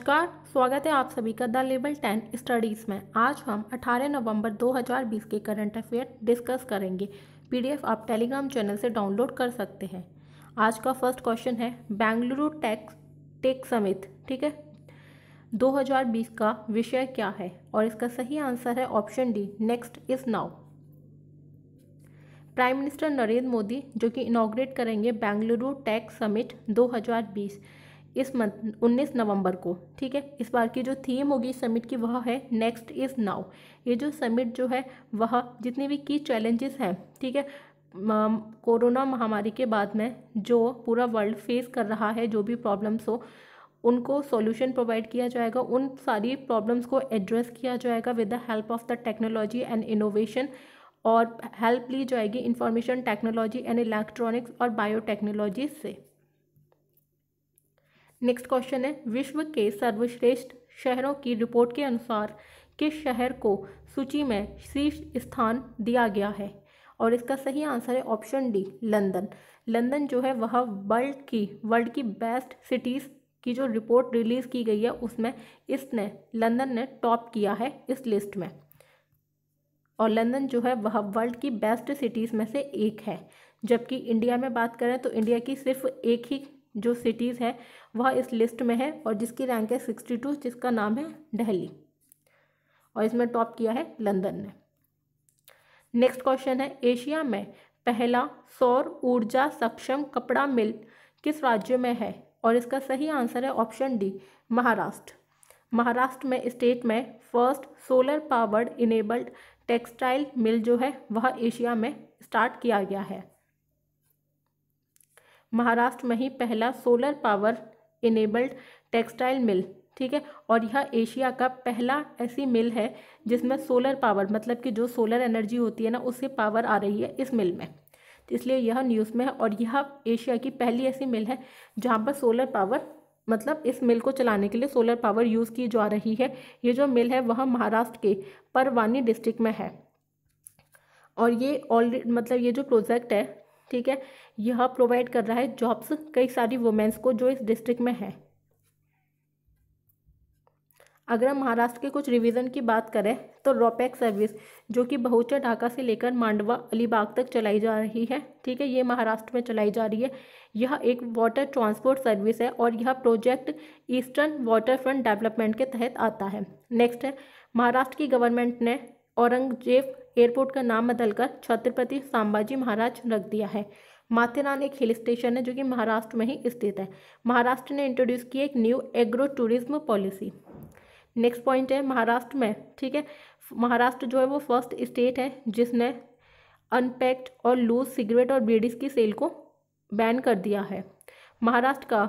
नमस्कार स्वागत है आप सभी का द लेवल टेन स्टडीज़ में आज हम 18 नवंबर 2020 के करंट अफेयर डिस्कस करेंगे पीडीएफ आप टेलीग्राम चैनल से डाउनलोड कर सकते हैं आज का फर्स्ट क्वेश्चन है बेंगलुरु टेक टेक समिट ठीक है 2020 का विषय क्या है और इसका सही आंसर है option D next is now prime minister Narendra Modi जो कि इनाग्रेट करेंगे बेंगलुरु टेक समिट 2020 इस मंथ उन्नीस नवंबर को ठीक है इस बार की जो थीम होगी समिट की वह है नेक्स्ट इज़ नाउ ये जो समिट जो है वह जितनी भी की चैलेंजेस हैं ठीक है कोरोना महामारी के बाद में जो पूरा वर्ल्ड फेस कर रहा है जो भी प्रॉब्लम्स हो उनको सॉल्यूशन प्रोवाइड किया जाएगा उन सारी प्रॉब्लम्स को एड्रेस किया जाएगा with the help of the technology and innovation और हेल्प ली जाएगी इंफॉर्मेशन टेक्नोलॉजी एंड इलेक्ट्रॉनिक्स और बायोटेक्नोलॉजी से नेक्स्ट क्वेश्चन है विश्व के सर्वश्रेष्ठ शहरों की रिपोर्ट के अनुसार किस शहर को सूची में शीर्ष स्थान दिया गया है और इसका सही आंसर है ऑप्शन डी लंदन लंदन जो है वह वर्ल्ड की वर्ल्ड की बेस्ट सिटीज़ की जो रिपोर्ट रिलीज़ की गई है उसमें इसने लंदन ने टॉप किया है इस लिस्ट में और लंदन जो है वह वर्ल्ड की बेस्ट सिटीज़ में से एक है जबकि इंडिया में बात करें तो इंडिया की सिर्फ एक ही जो सिटीज़ है वह इस लिस्ट में है और जिसकी रैंक है सिक्सटी टू जिसका नाम है दिल्ली और इसमें टॉप किया है लंदन ने नेक्स्ट क्वेश्चन है एशिया में पहला सौर ऊर्जा सक्षम कपड़ा मिल किस राज्य में है और इसका सही आंसर है ऑप्शन डी महाराष्ट्र महाराष्ट्र में स्टेट में first solar powered enabled textile mill जो है वह एशिया में स्टार्ट किया गया है महाराष्ट्र में ही पहला solar power enabled textile mill ठीक है और यह एशिया का पहला ऐसी मिल है जिसमें सोलर पावर मतलब कि जो सोलर एनर्जी होती है ना उससे पावर आ रही है इस मिल में तो इसलिए यह न्यूज़ में है और यह एशिया की पहली ऐसी मिल है जहाँ पर सोलर पावर मतलब इस मिल को चलाने के लिए सोलर पावर यूज़ की जा रही है ये जो मिल है वह महाराष्ट्र के परवानी डिस्ट्रिक्ट में है और ये ऑलरेडी मतलब ये जो प्रोजेक्ट है ठीक है यह प्रोवाइड कर रहा है जॉब्स कई सारी वुमेंस को जो इस डिस्ट्रिक्ट में है अगर हम महाराष्ट्र के कुछ रिवीजन की बात करें तो रोपैक सर्विस जो कि बहुचा ढाका से लेकर मांडवा अलीबाग तक चलाई जा रही है ठीक है ये महाराष्ट्र में चलाई जा रही है यह एक वाटर ट्रांसपोर्ट सर्विस है और यह project eastern water front development के तहत आता है नेक्स्ट है महाराष्ट्र की गवर्नमेंट ने औरंगजेब एयरपोर्ट का नाम बदलकर छत्रपति संभाजी महाराज रख दिया है माथेरान एक हिल स्टेशन है जो कि महाराष्ट्र में ही स्थित है महाराष्ट्र ने इंट्रोड्यूस की एक new agro tourism policy next point है महाराष्ट्र में ठीक है महाराष्ट्र जो है वो फर्स्ट स्टेट है जिसने अनपैक्ड और लूज सिगरेट और बीडीज की सेल को बैन कर दिया है महाराष्ट्र का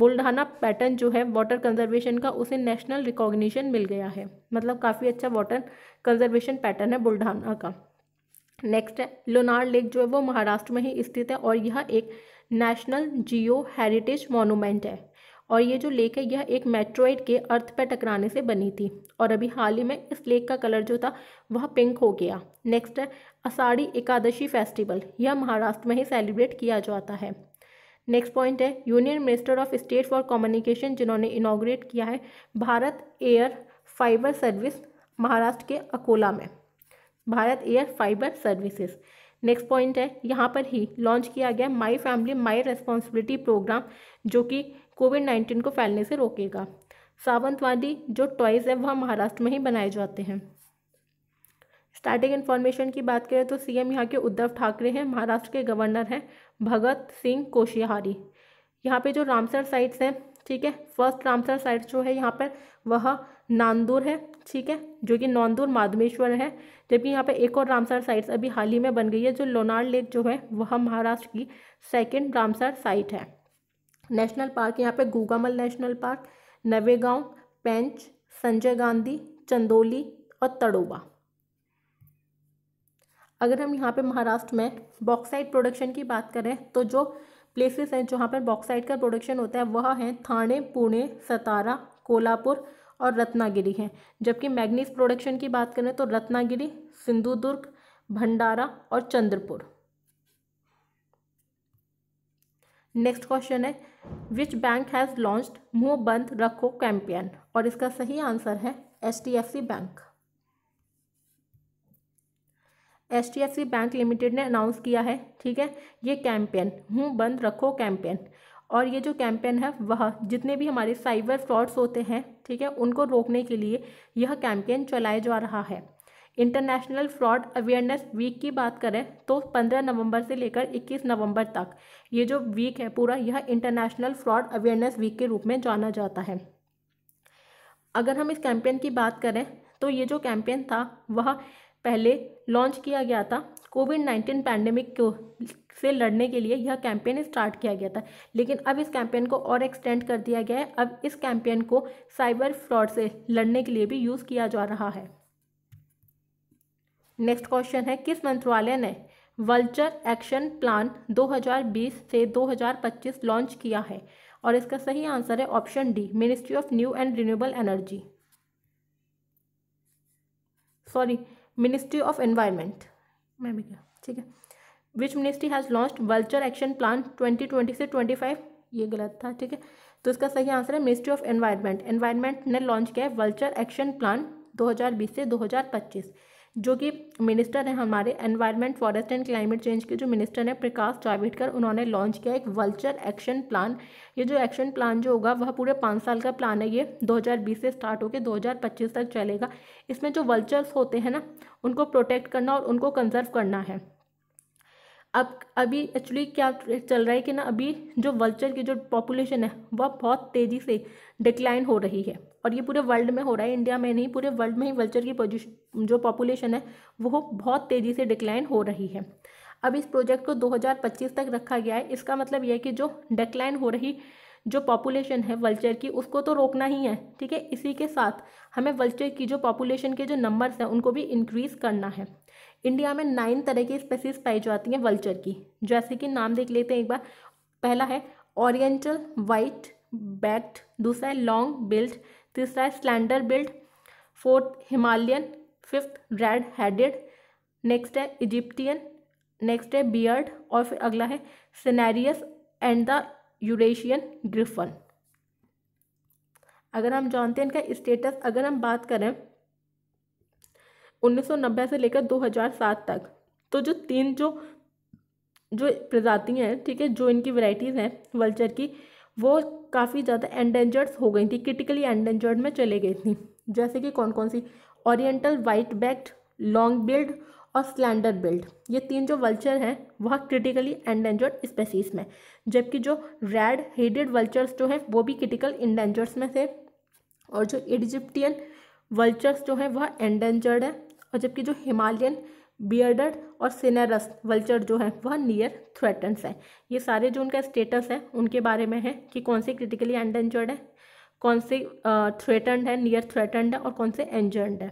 बुलढ़ाना पैटर्न जो है वाटर कंजर्वेशन का उसे नेशनल रिकॉग्निशन मिल गया है मतलब काफ़ी अच्छा वाटर कंजर्वेशन पैटर्न है बुल्ढाना का नेक्स्ट है लोनार लेक जो है वो महाराष्ट्र में ही स्थित है और यह एक नेशनल जियो हेरिटेज मोनूमेंट है और ये जो लेक है यह एक मेट्रोइड के अर्थ पर टकराने से बनी थी और अभी हाल ही में इस लेक का कलर जो था वह पिंक हो गया नेक्स्ट है अषाढ़ी एकादशी फेस्टिवल यह महाराष्ट्र में ही सेलिब्रेट किया जाता है नेक्स्ट पॉइंट है union minister of state for communication जिन्होंने इनाग्रेट किया है Bharat air fibre service Maharashtra के अकोला में Bharat air fibre services next point है यहाँ पर ही लॉन्च किया गया my family my responsibility programme जो कि कोविड नाइन्टीन को फैलने से रोकेगा सावंतवादी जो टॉयज़ है वह महाराष्ट्र में ही बनाए जाते हैं स्टार्टिंग इन्फॉर्मेशन की बात करें तो सीएम यहाँ के उद्धव ठाकरे हैं महाराष्ट्र के गवर्नर हैं भगत सिंह कोशिहारी यहाँ पे जो रामसर साइट्स हैं ठीक है फर्स्ट रामसर साइट्स जो है यहाँ पर वह नांदूर है ठीक है जो कि नांदूर माधमेश्वर है जबकि यहाँ पे एक और रामसर साइट्स अभी हाल ही में बन गई है जो लोनार लेक जो है वह महाराष्ट्र की सेकेंड रामसर साइट है नेशनल पार्क यहाँ पर गूगामल नेशनल पार्क नवेगांव पेंच संजय गांधी चंदोली और तड़ोबा अगर हम यहाँ पे महाराष्ट्र में बॉक्साइट प्रोडक्शन की बात करें तो जो प्लेसेस हैं जहाँ पर बॉक्साइट का प्रोडक्शन होता है वह हैं थाने पुणे सतारा कोल्हापुर और रत्नागिरी हैं जबकि मैग्नीज प्रोडक्शन की बात करें तो रत्नागिरी सिंधुदुर्ग भंडारा और चंद्रपुर नेक्स्ट क्वेश्चन है विच बैंक हैज़ लॉन्च्ड मुंह बंद रखो कैंपियन और इसका सही आंसर है H bank H bank limited ने अनाउंस किया है ठीक है ये कैंपेन हूँ हम्म, बंद रखो कैंपेन और ये जो कैंपेन है वह जितने भी हमारे साइबर फ्रॉड्स होते हैं ठीक है उनको रोकने के लिए यह कैंपेन चलाया जा रहा है इंटरनेशनल फ्रॉड अवेयरनेस वीक की बात करें तो 15 नवंबर से लेकर 21 नवंबर तक ये जो वीक है पूरा यह इंटरनेशनल फ्रॉड अवेयरनेस वीक के रूप में जाना जाता है अगर हम इस कैंपेन की बात करें तो ये जो कैंपेन था वह पहले लॉन्च किया गया था कोविड नाइन्टीन पैंडेमिक को से लड़ने के लिए यह कैंपेन स्टार्ट किया गया था लेकिन अब इस कैंपेन को और एक्सटेंड कर दिया गया है अब इस कैंपेन को साइबर फ्रॉड से लड़ने के लिए भी यूज़ किया जा रहा है नेक्स्ट क्वेश्चन है किस मंत्रालय ने वल्चर एक्शन प्लान 2020 से 2025 लॉन्च किया है और इसका सही आंसर है option D ministry of new and renewable energy sorry ministry of environment मैं भी क्या ठीक है which ministry has launch vulture action plan twenty twenty से ट्वेंटी फाइव ये गलत था ठीक है तो इसका सही आंसर है मिनिस्ट्री ऑफ एनवायरमेंट एनवायरमेंट ने लॉन्च किया है वल्चर एक्शन प्लान दो हज़ार बीस से दो हज़ार पच्चीस जो कि मिनिस्टर हैं हमारे environment forest and climate change के जो मिनिस्टर हैं प्रकाश जावेडकर उन्होंने लॉन्च किया एक वल्चर एक्शन प्लान ये जो एक्शन प्लान जो होगा वह पूरे पाँच साल का प्लान है ये 2020 से स्टार्ट होकर 2025 तक चलेगा इसमें जो वल्चर्स होते हैं ना उनको प्रोटेक्ट करना और उनको कंजर्व करना है अब अभी एक्चुअली क्या चल रहा है कि ना अभी जो वल्चर की जो पॉपुलेशन है वह बहुत तेज़ी से डिक्लाइन हो रही है और ये पूरे वर्ल्ड में हो रहा है इंडिया में नहीं पूरे वर्ल्ड में ही वल्चर की जो पॉपुलेशन है वो बहुत तेज़ी से डिक्लाइन हो रही है अब इस प्रोजेक्ट को 2025 तक रखा गया है इसका मतलब यह है कि जो डिक्लाइन हो रही जो पॉपुलेशन है वल्चर की उसको तो रोकना ही है ठीक है इसी के साथ हमें वल्चर की जो पॉपुलेशन के जो नंबर्स हैं उनको भी इंक्रीज़ करना है इंडिया में नाइन तरह की स्पेसीज पाई जाती हैं वल्चर की जैसे कि नाम देख लेते हैं एक बार पहला है ओरिएंटल वाइट बैट दूसरा है लॉन्ग बिल्ड तीसरा है slender billed fourth Himalayan fifth red headed next है इजिप्टियन नेक्स्ट है बियर्ड और फिर अगला है cinereous and the Eurasian griffon अगर हम जानते हैं इनका स्टेटस अगर हम बात करें 1990 से लेकर 2007 तक तो जो तीन जो जो प्रजातियाँ हैं ठीक है जो इनकी वैरायटीज़ हैं वल्चर की वो काफ़ी ज़्यादा एंडेंजर्ड हो गई थी क्रिटिकली एंडेंजर्ड में चले गई थी जैसे कि कौन कौन सी oriental white backed long billed और स्लैंडर बिल्ड ये तीन जो वल्चर हैं वह क्रिटिकली एंडेंजर्ड स्पेसीज में जबकि जो रेड हेडेड वल्चर्स जो हैं वो भी क्रिटिकल इंडेंजर्स में थे और जो इजिप्टियन वल्चर्स जो हैं वह एंडेंजर्ड है और जबकि जो हिमालयन बियर्डर्ड और सिनेरस वल्चर जो है वह नियर थ्रेटन्स हैं ये सारे जो उनका स्टेटस है उनके बारे में है कि कौन से क्रिटिकली एंडेंजर्ड है कौन से थ्रेटन्ड है नियर थ्रेटन्ड है और कौन से एंजर्ड है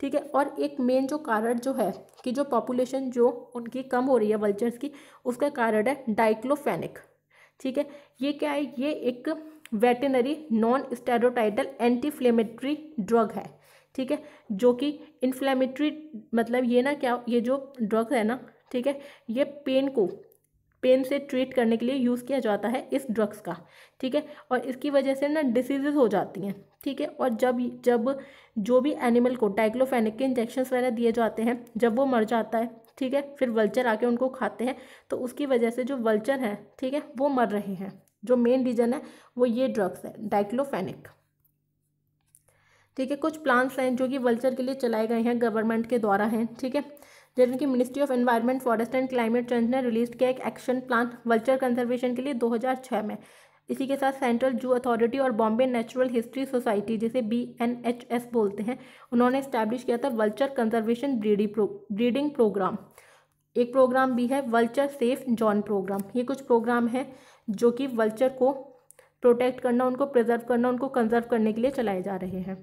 ठीक है और एक मेन जो कारण जो है कि जो पॉपुलेशन जो उनकी कम हो रही है वल्चर्स की उसका कारण है डाइक्लोफेनिक ठीक है ये क्या है ये एक veterinary non steroidal anti inflammatory drug है ठीक है जो कि इन्फ्लेमेटरी मतलब ये ना क्या ये जो ड्रग है ना ठीक है ये पेन को पेन से ट्रीट करने के लिए यूज़ किया जाता है इस ड्रग्स का ठीक है और इसकी वजह से ना डिसीजेज हो जाती हैं ठीक है और जब जब जो भी एनिमल को डाइक्लोफेनिक के इंजेक्शन वगैरह दिए जाते हैं जब वो मर जाता है ठीक है फिर वल्चर आके उनको खाते हैं तो उसकी वजह से जो वल्चर हैं ठीक है वो मर रहे हैं जो मेन रीज़न है वो ये ड्रग्स है डाइक्लोफेनिक ठीक है कुछ प्लान्स हैं जो कि वल्चर के लिए चलाए गए हैं गवर्नमेंट के द्वारा हैं ठीक है जैसे कि ministry of environment forest and climate change ने रिलीज किया एक एक्शन प्लान वल्चर कंजर्वेशन के लिए 2006 में इसी के साथ सेंट्रल जू अथॉरिटी और बॉम्बे नेचुरल हिस्ट्री सोसाइटी जिसे बी एन एच एस बोलते हैं उन्होंने इस्टेब्लिश किया था vulture conservation breeding pro, breeding programme एक प्रोग्राम भी है वल्चर सेफ जॉन प्रोग्राम ये कुछ प्रोग्राम हैं जो कि वल्चर को प्रोटेक्ट करना उनको प्रिजर्व करना उनको कंजर्व करने के लिए चलाए जा रहे हैं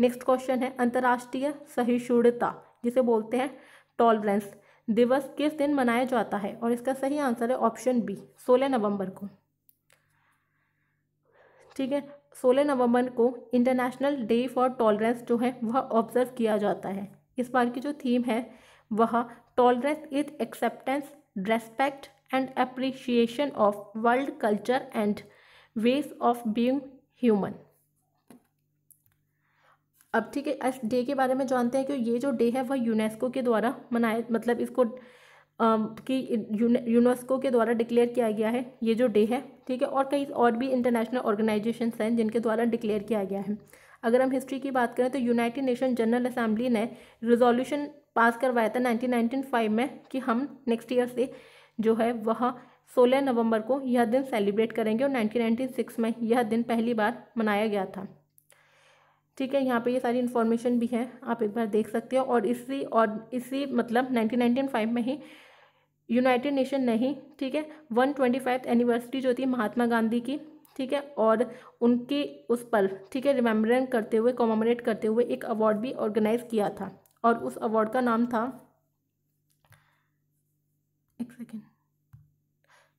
नेक्स्ट क्वेश्चन है अंतर्राष्ट्रीय सहिष्णुता जिसे बोलते हैं टॉलरेंस दिवस किस दिन मनाया जाता है और इसका सही आंसर है ऑप्शन बी सोलह नवंबर को ठीक है सोलह नवंबर को इंटरनेशनल डे फॉर टॉलरेंस जो है वह ऑब्जर्व किया जाता है इस बार की जो थीम है वह tolerance is acceptance respect and appreciation of world culture and ways of being human अब ठीक है इस डे के बारे में जानते हैं कि ये जो डे है वह यूनेस्को के द्वारा मनाया मतलब इसको कि यूनेस्को के द्वारा डिक्लेयर किया गया है ये जो डे है ठीक है और कई और भी इंटरनेशनल ऑर्गेनाइजेशन हैं जिनके द्वारा डिक्लेयर किया गया है अगर हम हिस्ट्री की बात करें तो यूनाइटेड नेशन जनरल असम्बली ने रिजोल्यूशन पास करवाया था नाइनटीन फाइव में कि हम नेक्स्ट ईयर से जो है वह सोलह नवंबर को यह दिन सेलिब्रेट करेंगे और नाइनटीन सिक्स में यह दिन पहली बार मनाया गया था ठीक है यहाँ पे ये सारी इन्फॉर्मेशन भी है आप एक बार देख सकते हो और इसी और इसी मतलब नाइनटीन नाइनटीन फाइव में ही यूनाइटेड नेशन नहीं ठीक है वन ट्वेंटी फाइव एनिवर्सरी जो थी महात्मा गांधी की ठीक है और उनकी उस पर ठीक है रिमेम्बरेंस करते हुए कॉमोमरेट करते हुए एक अवार्ड भी ऑर्गेनाइज किया था और उस अवार्ड का नाम था एक सेकेंड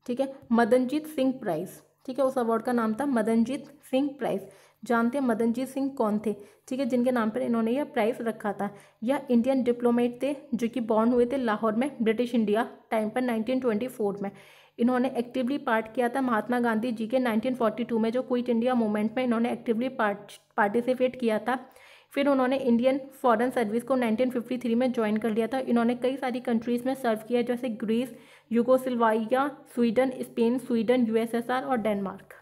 ठीक है मदनजीत सिंह प्राइज़ ठीक है उस अवार्ड का नाम था मदनजीत सिंह प्राइज़ जानते हैं मदनजीत सिंह कौन थे ठीक है जिनके नाम पर इन्होंने यह प्राइज़ रखा था यह इंडियन डिप्लोमेट थे जो कि बॉर्न हुए थे लाहौर में ब्रिटिश इंडिया टाइम पर 1924 में इन्होंने एक्टिवली पार्ट किया था महात्मा गांधी जी के 1942 में जो क्विट इंडिया मूवमेंट में इन्होंने एक्टिवली पार्ट पार्टिसिपेट किया था फिर उन्होंने इंडियन फॉरेन सर्विस को 1953 में ज्वाइन कर लिया था इन्होंने कई सारी कंट्रीज़ में सर्व किया जैसे Greece Yugoslavia Sweden Spain Sweden USSR और डेनमार्क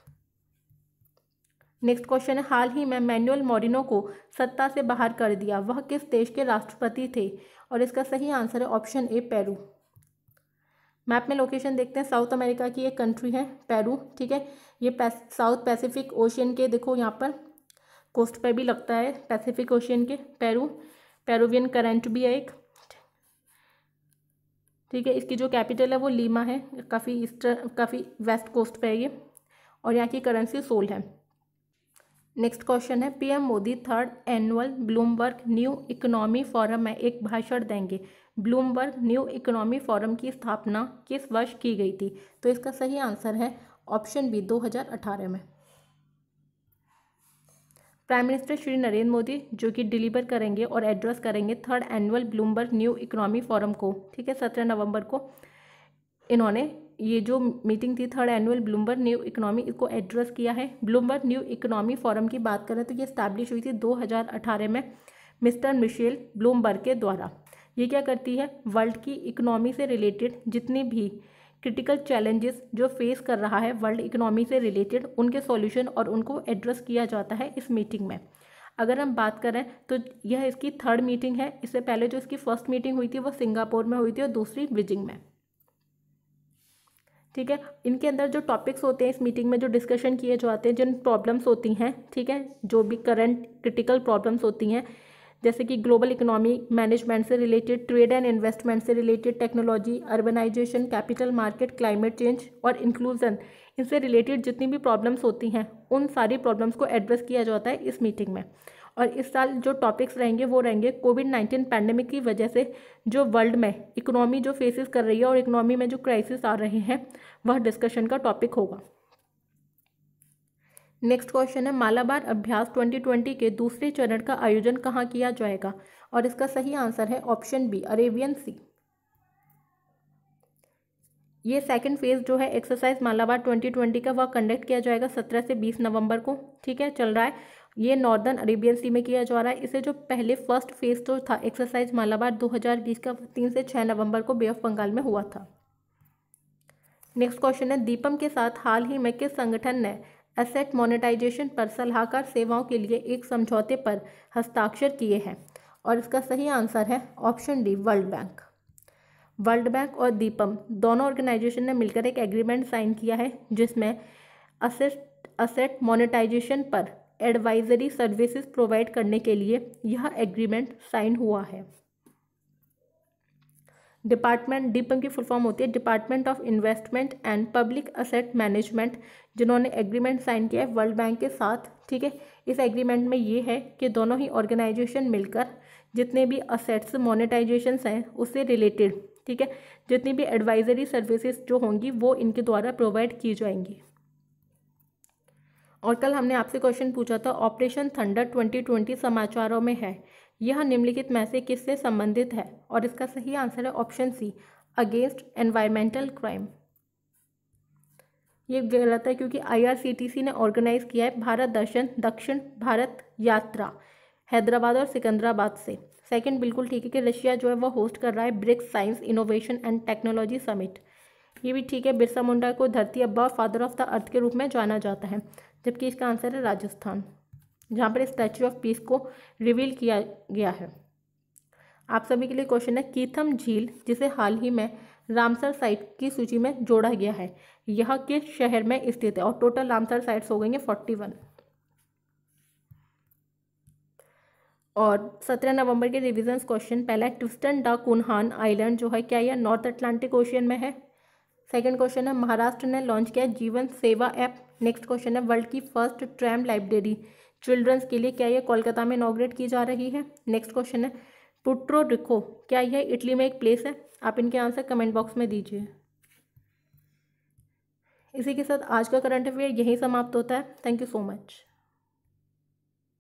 नेक्स्ट क्वेश्चन है हाल ही में मैनुअल मोरिनो को सत्ता से बाहर कर दिया वह किस देश के राष्ट्रपति थे और इसका सही आंसर है ऑप्शन ए पेरू मैप में लोकेशन देखते हैं साउथ अमेरिका की एक कंट्री है पेरू ठीक है ये साउथ पैसिफिक ओशियन के देखो यहाँ पर कोस्ट पर भी लगता है पैसिफिक ओशियन के पेरू पेरूवियन करंट भी है एक ठीक है इसकी जो कैपिटल है वो लीमा है काफ़ी ईस्टर काफ़ी वेस्ट कोस्ट पर है ये और यहाँ की करेंसी सोल है नेक्स्ट क्वेश्चन है PM Modi third annual Bloomberg new economy forum में एक भाषण देंगे ब्लूमबर्ग न्यू इकोनॉमी फोरम की स्थापना किस वर्ष की गई थी तो इसका सही आंसर है ऑप्शन बी 2018 में प्राइम मिनिस्टर श्री नरेंद्र मोदी जो कि डिलीवर करेंगे और एड्रेस करेंगे third annual Bloomberg new economy forum को ठीक है सत्रह नवम्बर को इन्होंने ये जो मीटिंग थी third annual Bloomberg new economy को एड्रेस किया है ब्लूमबर्ग न्यू इकोनॉमी फोरम की बात करें तो ये स्टैब्लिश हुई थी 2018 में मिस्टर मिशेल ब्लूमबर्ग के द्वारा ये क्या करती है वर्ल्ड की इकोनॉमी से रिलेटेड जितनी भी क्रिटिकल चैलेंजेस जो फेस कर रहा है वर्ल्ड इकोनॉमी से रिलेटेड उनके सॉल्यूशन और उनको एड्रेस किया जाता है इस मीटिंग में अगर हम बात करें तो यह इसकी थर्ड मीटिंग है इससे पहले जो इसकी फर्स्ट मीटिंग हुई थी वो सिंगापुर में हुई थी और दूसरी बीजिंग में ठीक है इनके अंदर जो टॉपिक्स होते हैं इस मीटिंग में जो डिस्कशन किए जाते हैं जिन प्रॉब्लम्स होती हैं ठीक है जो भी करंट क्रिटिकल प्रॉब्लम्स होती हैं जैसे कि ग्लोबल इकोनॉमी मैनेजमेंट से रिलेटेड ट्रेड एंड इन्वेस्टमेंट से related technology urbanisation capital market climate change और इंक्लूजन इनसे रिलेटेड जितनी भी प्रॉब्लम्स होती हैं उन सारी प्रॉब्लम्स को एड्रेस किया जाता है इस मीटिंग में और इस साल जो टॉपिक्स रहेंगे वो रहेंगे कोविड नाइन्टीन पैंडेमिक की वजह से जो वर्ल्ड में इकोनॉमी जो फेसिस कर रही है और इकोनॉमी में जो क्राइसिस आ रहे हैं वह डिस्कशन का टॉपिक होगा नेक्स्ट क्वेश्चन है मालाबार अभ्यास 2020 के दूसरे चरण का आयोजन कहाँ किया जाएगा और इसका सही आंसर है ऑप्शन बी अरेबियन सी ये सेकंड फेज़ जो है एक्सरसाइज मालाबार 2020 का वह कंडक्ट किया जाएगा 17 से 20 नवंबर को ठीक है चल रहा है ये नॉर्दर्न अरेबियन सी में किया जा रहा है इसे जो पहले फर्स्ट फेज तो था एक्सरसाइज मालाबार 2020 का तीन से छः नवंबर को बे ऑफ बंगाल में हुआ था नेक्स्ट क्वेश्चन है दीपम के साथ हाल ही में किस संगठन ने एसेट मोनेटाइजेशन पर सलाहकार सेवाओं के लिए एक समझौते पर हस्ताक्षर किए हैं और इसका सही आंसर है option D world bank world bank और दीपम दोनों ऑर्गेनाइजेशन ने मिलकर एक एग्रीमेंट साइन किया है जिसमें असेट असेट मोनेटाइजेशन पर एडवाइजरी सर्विसेज प्रोवाइड करने के लिए यह एग्रीमेंट साइन हुआ है डिपार्टमेंट डीपम की फुल फॉर्म होती है department of investment and public asset management जिन्होंने एग्रीमेंट साइन किया है वर्ल्ड बैंक के साथ ठीक है इस एग्रीमेंट में ये है कि दोनों ही ऑर्गेनाइजेशन मिलकर जितने भी असेट्स मोनेटाइजेशंस हैं उससे रिलेटेड ठीक है जितनी भी एडवाइजरी सर्विसेज जो होंगी वो इनके द्वारा प्रोवाइड की जाएंगी और कल हमने आपसे क्वेश्चन पूछा था ऑपरेशन थंडर 2020 समाचारों में है यह निम्नलिखित में से किससे संबंधित है और इसका सही आंसर है option C against environmental crime ये गलत है क्योंकि आईआरसीटीसी ने ऑर्गेनाइज किया है भारत दर्शन दक्षिण भारत यात्रा हैदराबाद और सिकंदराबाद से सेकंड बिल्कुल ठीक है कि रशिया जो है वो होस्ट कर रहा है BRICS science innovation and technology summit ये भी ठीक है बिरसा मुंडा को धरती अब्बा फादर ऑफ द अर्थ के रूप में जाना जाता है जबकि इसका आंसर है राजस्थान जहाँ पर स्टैचू ऑफ पीस को रिवील किया गया है आप सभी के लिए क्वेश्चन है कीथम झील जिसे हाल ही में रामसर साइट की सूची में जोड़ा गया है यह किस शहर में स्थित है और टोटल रामसर साइट्स हो गई हैं फोर्टी वन और सत्रह नवंबर के रिविजन क्वेश्चन पहला है ट्विस्टन डा कुनहान आइलैंड जो है क्या यह नॉर्थ अटलांटिक ओशियन में है सेकंड क्वेश्चन है महाराष्ट्र ने लॉन्च किया Jeevan Seva app next question है वर्ल्ड की फर्स्ट ट्रैम लाइब्रेरी चिल्ड्रंस के लिए क्या यह कोलकाता में इनाग्रेट की जा रही है नेक्स्ट क्वेश्चन है पुट्रो रिको क्या यह इटली में एक प्लेस है आप इनके आंसर कमेंट बॉक्स में दीजिए इसी के साथ आज का करंट अफेयर यहीं समाप्त होता है थैंक यू सो मच